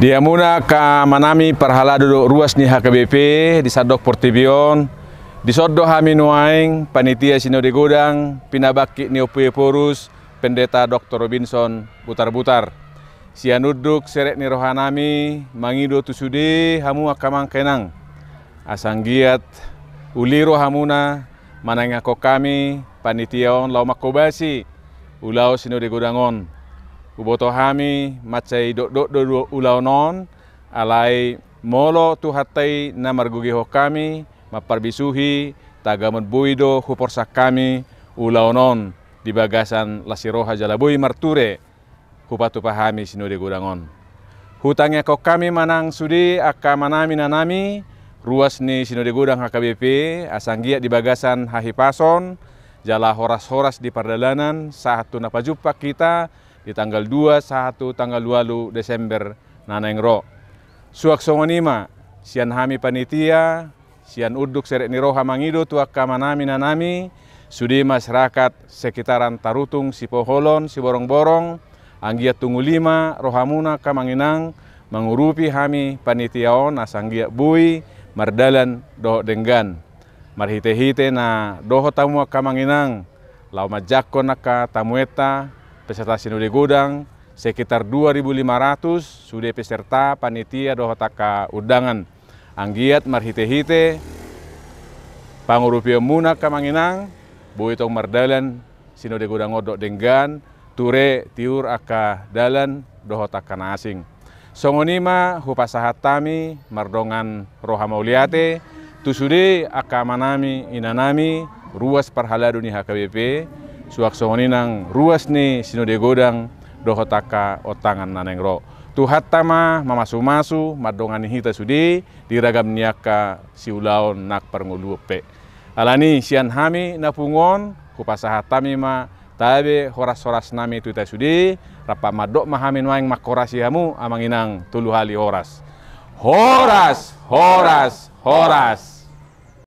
Dia muna ka manami parhala duduk ruas ni HKBP di Sadok Portibion. Di Sodo Haminuaing, Panitia Sinode Godang, Pinabaki porus Pendeta Dr. Robinson putar-putar Sianuduk seret ni rohanami, mangido tusude hamu akamang kenang. Asang giat uliro hamuna, manangako kami, Panitia on lau makobasi, ulau sinode godangon uboto hami macai do do do ulau non alai molo tu hatai na margugi ho kami parbisuhi tagamen buido huporsa kami ulau non di bagasan lasiroha jalabui marture hupatu pahami sinode gudangon hutangnya kau kami manang sudi akan manami nanami ruas ni sinode gudang HKBP asanggia di bagasan hahipason jala horas-horas di perdalanan saat tunapajupak kita di tanggal 2, 1, tanggal 2 Desember Nanengro. Suak songonima, sian hami panitia, sian uduk ni roha mangido tuak kamanami nanami, sudi masyarakat sekitaran Tarutung, Sipoholon, Siborong-Borong, Anggia lima Rohamuna, Kamanginang, mengurupi hami panitiaon asanggia bui, mardalan doh denggan. Marhite-hite na doho tamu kamanginang, lau majakko naka tamueta, peserta sinode godang sekitar 2.500 sudah peserta panitia dohotaka undangan anggiat marhite-hite pangurupia munak kamanginang buitong mardalan sinode godang odok denggan ture tiur aka dalan dohotaka nasing songonima hupasahatami mardongan roha mauliate tusude aka manami inanami ruas perhala dunia HKBP nang ruas ni sinode godang doho taka otangan naneng ro tuhat mama mamasu masu madongani hita sudi diragam niaka siulaon nak pe alani sian hami napungon kupasahatami ma tabe horas-horas nami ta sudi rapa madok mahamin waing makorasi hamu amanginang tulu hali horas horas horas horas, horas.